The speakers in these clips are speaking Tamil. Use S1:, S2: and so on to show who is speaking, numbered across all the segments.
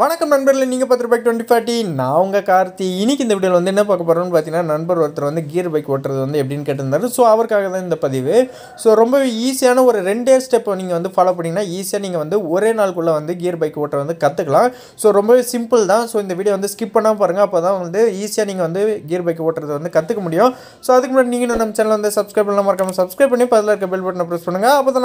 S1: வணக்கம் நண்பர்கள் நீங்கள் பத்து பைக் டுவெண்ட்டி ஃபார்ட்டி நான் உங்கள் கார்த்தி இன்னைக்கு இந்த வீடியோவில் வந்து என்ன பார்க்க போகிறோம்னு பார்த்தீங்கன்னா நண்பர் ஒருத்தர் வந்து கியர் பைக் ஓட்டுறது வந்து எப்படின்னு கேட்டிருந்தாரு ஸோ அவருக்காக தான் இந்த பதிவு ஸோ ரொம்ப ஈஸியான ஒரு ரெண்டே ஸ்டெப் நீங்கள் வந்து ஃபாலோ பண்ணிங்கன்னா ஈஸியாக நீங்கள் வந்து ஒரே நாளுக்குள்ளே வந்து கியர் பைக் ஓட்டுற வந்து கற்றுக்கலாம் ஸோ ரொம்பவே சிம்பிள் தான் ஸோ இந்த வீடியோ வந்து ஸ்கிப் பண்ணால் பாருங்கள் அப்போ தான் வந்து ஈஸியாக நீங்கள் வந்து கியர் பைக் ஓட்டுறது வந்து கற்றுக்க முடியும் ஸோ அதுக்கு முன்னாடி நீங்கள் நம்ம சேனல் வந்து சப்ஸ்கிரைப் பண்ணலாம் மறக்காமல் சப்ஸ்கிரைப் பண்ணி பதில் இருக்க பெல் பட்டனை ப்ரெஸ் பண்ணுங்கள் அப்போ தான்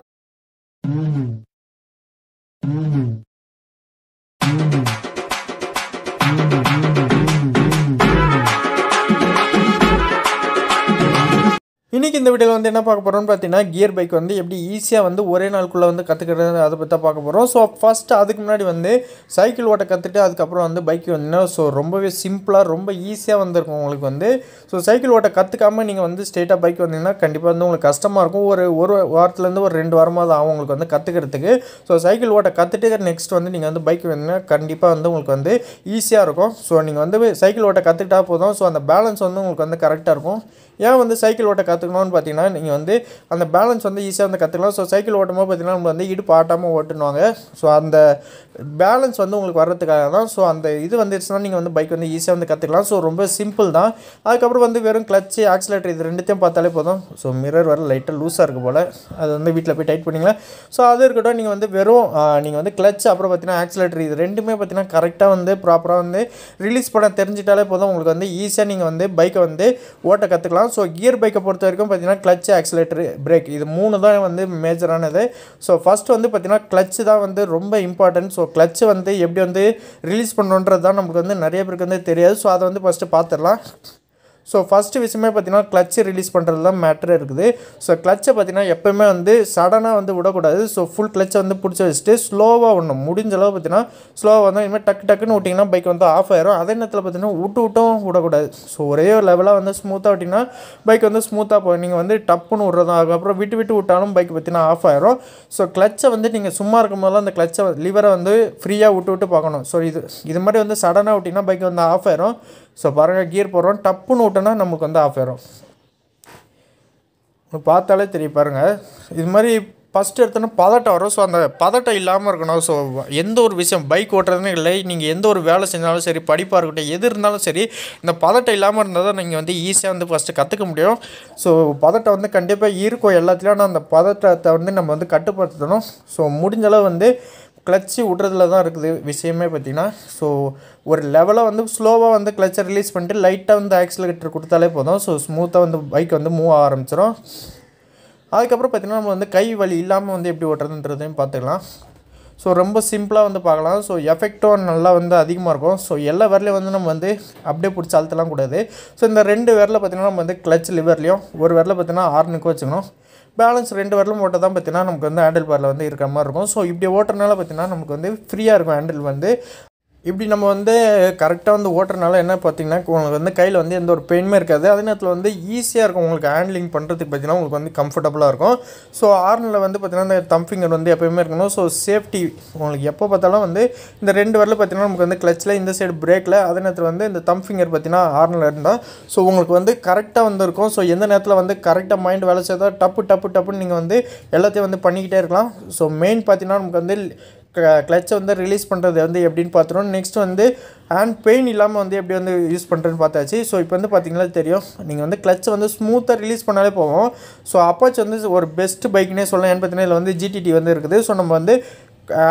S1: இன்றைக்கி இந்த வீடியோவில் வந்து என்ன பார்க்க போகிறோம்னு பார்த்தீங்கன்னா கியர் பைக் வந்து எப்படி ஈஸியாக வந்து ஒரே நாளுக்குள்ளே வந்து கற்றுக்கிறது அதை பற்றி தான் பார்க்க போகிறோம் ஸோ ஃபஸ்ட்டு அதுக்கு முன்னாடி வந்து சைக்கிள் ஓட்ட கற்றுட்டு அதுக்கப்புறம் வந்து பைக் வந்தீங்கன்னா ஸோ ரொம்பவே சிம்பிளாக ரொம்ப ஈஸியாக வந்திருக்கும் உங்களுக்கு வந்து ஸோ சைக்கிள் ஓட்ட கற்றுக்காமல் நீங்கள் வந்து ஸ்ட்ரெயிட்டாக பைக் வந்தீங்கன்னா கண்டிப்பாக வந்து உங்களுக்கு கஷ்டமாக இருக்கும் ஒரு ஒரு வாரத்துலேருந்து ஒரு ரெண்டு வாரமாக தான் ஆகும் உங்களுக்கு வந்து கற்றுக்கிறதுக்கு ஸோ சைக்கிள் ஓட்ட கற்றுட்டு நெக்ஸ்ட் வந்து நீங்கள் வந்து பைக் வந்தீங்கன்னா கண்டிப்பாக வந்து உங்களுக்கு வந்து ஈஸியாக இருக்கும் ஸோ நீங்கள் வந்து சைக்கிள் ஓட்ட கற்றுக்கிட்டா போதும் ஸோ அந்த பேலன்ஸ் வந்து உங்களுக்கு வந்து கரெக்டாக இருக்கும் ஏன் வந்து சைக்கிள் ஓட்ட கற்றுக்கணும்னு பார்த்தீங்கன்னா நீங்கள் வந்து அந்த பேலன்ஸ் வந்து ஈஸியாக வந்து கற்றுக்கலாம் ஸோ சைக்கிள் ஓட்டும்போது பார்த்தீங்கன்னா நம்ம வந்து இடுப்பு ஆட்டாமல் ஓட்டுனுவாங்க ஸோ அந்த பேலன்ஸ் வந்து உங்களுக்கு வர்றதுக்காக தான் ஸோ அந்த இது வந்துருச்சுன்னா நீங்கள் வந்து பைக் வந்து ஈஸியாக வந்து கற்றுக்கலாம் ஸோ ரொம்ப சிம்பிள் தான் அதுக்கப்புறம் வந்து வெறும் கிளச்சு ஆக்சிலேட்டர் இது ரெண்டுத்தையும் பார்த்தாலே போதும் ஸோ மிரர் வர லைட்டாக லூஸாக இருக்குது போல் அது வந்து வீட்டில் போய் டைட் பண்ணிங்களேன் ஸோ அது இருக்கட்டும் நீங்கள் வந்து வெறும் நீங்கள் வந்து கிளச் அப்புறம் பார்த்தீங்கன்னா ஆக்சிலேட்டர் இது ரெண்டுமே பார்த்தீங்கன்னா கரெக்டாக வந்து ப்ராப்பராக வந்து ரிலீஸ் பண்ண தெரிஞ்சிட்டாலே போதும் உங்களுக்கு வந்து ஈஸியாக நீங்கள் வந்து பைக்கை வந்து ஓட்ட கற்றுக்கலாம் சொல்லலாம் ஸோ கியர் பைக்கை பொறுத்த வரைக்கும் பார்த்தீங்கன்னா கிளச் ஆக்சிலேட்டர் பிரேக் இது மூணு தான் வந்து மேஜரானது ஸோ ஃபஸ்ட் வந்து பார்த்திங்கன்னா கிளச்சு தான் வந்து ரொம்ப இம்பார்ட்டன்ட் ஸோ கிளச்சு வந்து எப்படி வந்து ரிலீஸ் பண்ணுன்றது தான் நமக்கு வந்து நிறைய பேருக்கு வந்து தெரியாது ஸோ அதை வந்து ஃபஸ்ட்டு பார்த்துடலாம் ஸோ ஃபஸ்ட்டு விஷயமே பார்த்திங்கன்னா கிளச்சு ரிலீஸ் பண்ணுறது தான் மேட்ரு இருக்குது ஸோ கிளச்சை பார்த்திங்கன்னா எப்போயுமே வந்து சடனாக வந்து விடக்கூடாது ஸோ ஃபுல் கிளச்சை வந்து பிடிச்சி வச்சுட்டு ஸ்லோவாக விடணும் முடிஞ்ச அளவு பார்த்திங்கன்னா ஸ்லோவாக வந்து இனிமேல் டக்கு டக்குன்னு விட்டிங்கன்னா பைக் வந்து ஆஃப் ஆயிரும் அதே நேரத்தில் பார்த்திங்கன்னா விட்டு விட்டும் விடக்கூடாது ஸோ ஒரே லெவலாக வந்து ஸ்மூத்தாக விட்டிங்கன்னா பைக் வந்து ஸ்மூத்தாக போய் நீங்கள் வந்து டப்புன்னு விட்றதும் ஆகும் அப்புறம் விட்டு விட்டு விட்டாலும் பைக் பார்த்திங்கன்னா ஆஃப் ஆயிரும் ஸோ கிளச்சை வந்து நீங்கள் சும்மா இருக்கும்போதெல்லாம் அந்த கிளச்சை லிவரை வந்து ஃப்ரீயாக விட்டு விட்டு பார்க்கணும் ஸோ இது இது மாதிரி வந்து சடனாக விட்டிங்கன்னா பைக் வந்து ஆஃப் ஆயிரும் ஸோ பாருங்கள் கியர் போடுறோம் டப்புன்னு விட்டோன்னா நமக்கு வந்து ஆஃப் ஆயிரும் பார்த்தாலே தெரியும் பாருங்கள் இது மாதிரி ஃபஸ்ட் எடுத்தோன்னா பதட்டம் வரும் ஸோ அந்த பதட்டம் இல்லாமல் இருக்கணும் ஸோ எந்த ஒரு விஷயம் பைக் ஓட்டுறதுன்னு இல்லை நீங்கள் எந்த ஒரு வேலை செஞ்சாலும் சரி படிப்பாக இருக்கட்டும் எது இருந்தாலும் சரி இந்த பதட்டம் இல்லாமல் இருந்தால் தான் நீங்கள் வந்து ஈஸியாக வந்து ஃபஸ்ட்டு கற்றுக்க முடியும் ஸோ பதட்டம் வந்து கண்டிப்பாக இருக்கும் எல்லாத்துலேயும் ஆனால் அந்த பதட்டத்தை வந்து நம்ம வந்து கட்டுப்படுத்தணும் ஸோ முடிஞ்சளவு வந்து கிளச்சு விட்றதுல தான் இருக்குது விஷயமே பார்த்திங்கன்னா ஸோ ஒரு லெவலாக வந்து ஸ்லோவாக வந்து கிளச்சை ரிலீஸ் பண்ணிட்டு லைட்டாக வந்து ஆக்சிலேட்டர் கொடுத்தாலே போதும் ஸோ ஸ்மூத்தாக வந்து பைக் வந்து மூவ் ஆக ஆரம்பிச்சிடும் அதுக்கப்புறம் பார்த்திங்கன்னா நம்ம வந்து கை வலி இல்லாமல் வந்து எப்படி ஓட்டுறதுன்றதையும் பார்த்துக்கலாம் ஸோ ரொம்ப சிம்பிளாக வந்து பார்க்கலாம் ஸோ எஃபெக்டும் நல்லா வந்து அதிகமாக இருக்கும் ஸோ எல்லா விரலையும் வந்து நம்ம வந்து அப்படியே பிடிச்சி அழுத்தலாம் கூடாது ஸோ இந்த ரெண்டு விரலை பார்த்திங்கன்னா நம்ம வந்து கிளச் லிவர்லேயும் ஒரு விரலை பார்த்திங்கன்னா ஆர்னுக்கும் வச்சுக்கணும் பேலன்ஸ் ரெண்டு வரலும் ஓட்ட தான் பார்த்தீங்கன்னா நமக்கு வந்து ஹேண்டில் பாரில் வந்து இருக்கிற மாதிரி இருக்கும் ஸோ இப்படி ஓட்டுறதுனால பார்த்தீங்கன்னா நமக்கு வந்து ஃப்ரீயாக இருக்கும் ஹேண்டில் வந்து இப்படி நம்ம வந்து கரெக்டாக வந்து ஓட்டுறனால என்ன பார்த்தீங்கன்னா உங்களுக்கு வந்து கையில் வந்து எந்த ஒரு பெயினுமே இருக்காது அதே நேரத்தில் வந்து ஈஸியாக இருக்கும் உங்களுக்கு ஹேண்ட்லிங் பண்ணுறதுக்கு பார்த்திங்கன்னா உங்களுக்கு வந்து கம்ஃபர்டபுளாக இருக்கும் ஸோ ஆர்னில் வந்து பார்த்திங்கன்னா இந்த தம்ஃபிங்கர் வந்து எப்போயுமே இருக்கணும் ஸோ சேஃப்டி உங்களுக்கு எப்போ பார்த்தாலும் வந்து இந்த ரெண்டு வரல பார்த்தீங்கன்னா நமக்கு வந்து கிளச்சில் இந்த சைடு பிரேக்கில் அதே நேரத்தில் வந்து இந்த தம்ஃபிங்கர் பார்த்திங்கன்னா ஆர்னில் இருந்தால் ஸோ உங்களுக்கு வந்து கரெக்டாக வந்து இருக்கும் ஸோ எந்த நேரத்தில் வந்து கரெக்டாக மைண்ட் வேலை செய்தால் டப்பு டப்பு டப்புன்னு நீங்கள் வந்து எல்லாத்தையும் வந்து பண்ணிக்கிட்டே இருக்கலாம் ஸோ மெயின் பார்த்தீங்கன்னா நமக்கு வந்து கிளச்சை வந்து ரிலீஸ் பண்ணுறது வந்து எப்படின்னு பார்த்துருவோம் நெக்ஸ்ட் வந்து ஹேண்ட் பெயின் இல்லாமல் வந்து எப்படி வந்து யூஸ் பண்ணுறேன்னு பார்த்தாச்சு ஸோ இப்போ வந்து பார்த்திங்கன்னா தெரியும் நீங்கள் வந்து கிளச்சை வந்து ஸ்மூத்தாக ரிலீஸ் பண்ணாலே போவோம் ஸோ அப்பாச்சு வந்து ஒரு பெஸ்ட் பைக்னே சொல்லலாம் ஏன்னு பார்த்தீங்கன்னா இதில் வந்து ஜிடிடி வந்து இருக்குது ஸோ நம்ம வந்து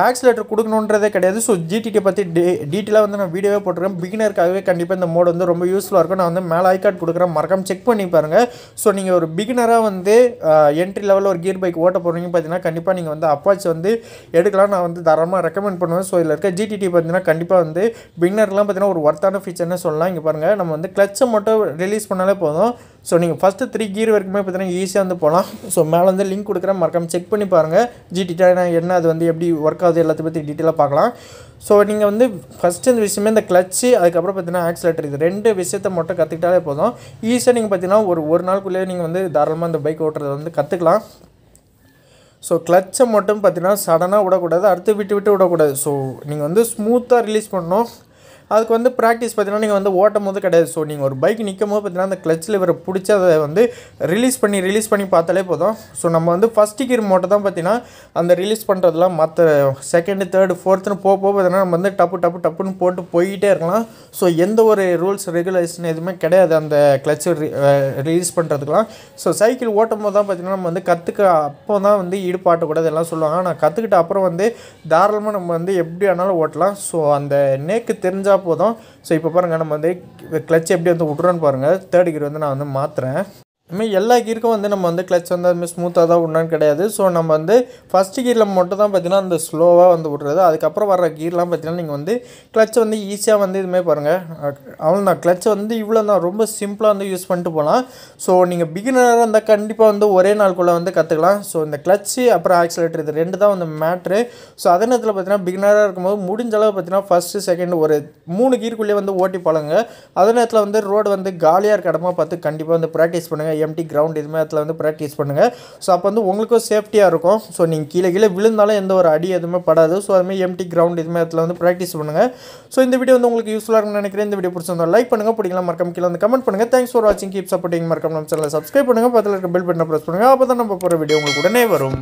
S1: ஆக்சிலேட்டர் கொடுக்கணுன்றதே கிடையாது ஸோ ஜிடிடி பற்றி டீ டீட்டெயிலாக வந்து நான் வீடியோவே போட்டிருக்கேன் பிகினருக்காகவே கண்டிப்பாக இந்த மோடு வந்து ரொம்ப யூஸ்ஃபுல்லாக இருக்கும் நான் வந்து மேலே ஐ கார்டு கொடுக்குறேன் மறக்காம செக் பண்ணி பாருங்கள் ஸோ நீங்கள் ஒரு பிகினராக வந்து என்ட்ரி லெவலில் ஒரு கியர் பைக் ஓட்ட போகிறீங்க பார்த்தீங்கன்னா கண்டிப்பாக நீங்கள் வந்து அப்பாச் வந்து எடுக்கலாம் நான் வந்து தரமாக ரெக்கமெண்ட் பண்ணுவேன் ஸோ இதில் இருக்க ஜிடிடி பார்த்தீங்கன்னா கண்டிப்பாக வந்து பிகினர்லாம் பார்த்தீங்கன்னா ஒரு ஒர்த்தான ஃபீச்சர்னு சொல்லலாம் இங்கே பாருங்கள் நம்ம வந்து கிளச்சை மட்டும் ரிலீஸ் பண்ணாலே போதும் ஸோ நீங்கள் ஃபஸ்ட்டு த்ரீ கீர் வரைக்குமே பார்த்தீங்கன்னா ஈஸியாக வந்து போகலாம் ஸோ மேலே வந்து லிங்க் கொடுக்குறேன் மறக்காமல் செக் பண்ணி பாருங்கள் ஜிடிடா என்ன அது வந்து எப்படி ஒர்க் ஆகுது எல்லாத்தையும் பற்றி டீட்டெயிலாக பார்க்கலாம் ஸோ நீங்கள் வந்து ஃபஸ்ட்டு இந்த விஷயமே இந்த கிளச்சு அதுக்கப்புறம் பார்த்தீங்கன்னா ஆக்சிலேட்டர் இது ரெண்டு விஷயத்த மட்டும் கற்றுக்கிட்டாலே போதும் ஈஸியாக நீங்கள் பார்த்தீங்கன்னா ஒரு ஒரு நாளுக்குள்ளேயே நீங்கள் வந்து தாராளமாக இந்த பைக் ஓட்டுறதை வந்து கற்றுக்கலாம் ஸோ கிளச்சை மட்டும் பார்த்தீங்கன்னா சடனாக விடக்கூடாது அடுத்து விட்டு விட்டு விடக்கூடாது ஸோ நீங்கள் வந்து ஸ்மூத்தாக ரிலீஸ் பண்ணணும் அதுக்கு வந்து ப்ராக்டிஸ் பார்த்தீங்கன்னா நீங்கள் வந்து ஓட்டும் போது கிடையாது ஸோ நீங்கள் ஒரு பைக் நிற்கும் போது பார்த்தீங்கன்னா அந்த கிளச்சில் இவரை பிடிச்சி அதை வந்து ரிலீஸ் பண்ணி ரிலீஸ் பண்ணி பார்த்தாலே போதும் ஸோ நம்ம வந்து ஃபஸ்ட்டு கீர் மோட்டை தான் பார்த்தீங்கன்னா அந்த ரிலீஸ் பண்ணுறதுலாம் மற்ற செகண்டு தேர்டு ஃபோர்த்துன்னு போக போக பார்த்தீங்கன்னா நம்ம வந்து டப்பு டப்பு டப்புன்னு போட்டு போயிட்டே இருக்கலாம் ஸோ எந்த ஒரு ரூல்ஸ் ரெகுலேஷன் எதுவுமே கிடையாது அந்த கிளச்சு ரிலீஸ் பண்ணுறதுக்குலாம் ஸோ சைக்கிள் ஓட்டும் போது தான் பார்த்திங்கன்னா நம்ம வந்து கற்றுக்க அப்போ தான் வந்து ஈடுபாட்டக்கூடாது இதெல்லாம் சொல்லுவாங்க ஆனால் கற்றுக்கிட்ட அப்புறம் வந்து தாராளமாக நம்ம வந்து எப்படி ஆனாலும் ஓட்டலாம் ஸோ அந்த நேக்கு தெரிஞ்சால் போதும் ஸோ இப்போ பாருங்கள் நம்ம வந்து கிளச் எப்படி வந்து விட்றோன்னு பாருங்கள் தேர்ட் கியர் வந்து நான் வந்து மாற்றுறேன் இதுமாதிரி எல்லா கீருக்கும் வந்து நம்ம வந்து கிளச் வந்து அதுமாதிரி ஸ்மூத்தாக தான் விடணும்னு கிடையாது ஸோ நம்ம வந்து ஃபஸ்ட்டு கீரில் மட்டும் தான் பார்த்தீங்கன்னா அந்த ஸ்லோவாக வந்து விட்றது அதுக்கப்புறம் வர கீர்லாம் பார்த்தீங்கன்னா நீங்கள் வந்து கிளச் வந்து ஈஸியாக வந்து இதுமாதிரி பாருங்கள் அவ்வளோதான் கிளச் வந்து இவ்வளோ தான் ரொம்ப சிம்பிளாக வந்து யூஸ் பண்ணிட்டு போகலாம் ஸோ நீங்கள் பிகினராக இருந்தால் கண்டிப்பாக வந்து ஒரே நாளுக்குள்ளே வந்து கற்றுக்கலாம் ஸோ இந்த கிளச்சு அப்புறம் ஆக்சிலேட்டர் இது ரெண்டு தான் வந்து மேட்ரு ஸோ அதே நேரத்தில் பார்த்தீங்கன்னா பிகினராக இருக்கும்போது முடிஞ்ச அளவு பார்த்தீங்கன்னா ஃபஸ்ட்டு செகண்ட் ஒரு மூணு கீருக்குள்ளேயே வந்து ஓட்டி பழங்க அதே நேரத்தில் வந்து ரோடு வந்து காலியாக இருக்க இடமா பார்த்து கண்டிப்பாக வந்து ப்ராக்டிஸ் பண்ணுங்கள் எம்டி கிரவுண்ட் இது மாதிரி வந்து ப்ராக்டிஸ் பண்ணுங்கள் ஸோ அப்போ வந்து உங்களுக்கும் சேஃப்டியாக இருக்கும் ஸோ நீங்கள் கீழே கீழே விழுந்தாலும் எந்த ஒரு அடி எதுவுமே படாது ஸோ அதுமாதிரி எம்டி கிரவுண்ட் இது மாதிரி வந்து ப்ராக்டிஸ் பண்ணுங்கள் ஸோ இந்த வீடியோ வந்து உங்களுக்கு யூஸ்ஃபுல்லாக இருக்கும்னு நினைக்கிறேன் இந்த வீடியோ பிடிச்சிருந்தோம் லைக் பண்ணுங்கள் பிடிக்கலாம் மறக்காம கீழே வந்து கமெண்ட் பண்ணுங்கள் தேங்க்ஸ் ஃபார் வாட்சிங் கீப் சப்போர்ட்டிங் மறக்காம நம்ம சேனலில் சப்ஸ்கிரைப் பண்ணுங்கள் பக்கத்தில் இருக்க பில் பட்டனை ப்ரெஸ் பண்ணுங்கள் அப்போ தான் நம்ம போகிற வீடியோ உங்களுக்கு உடனே வரும்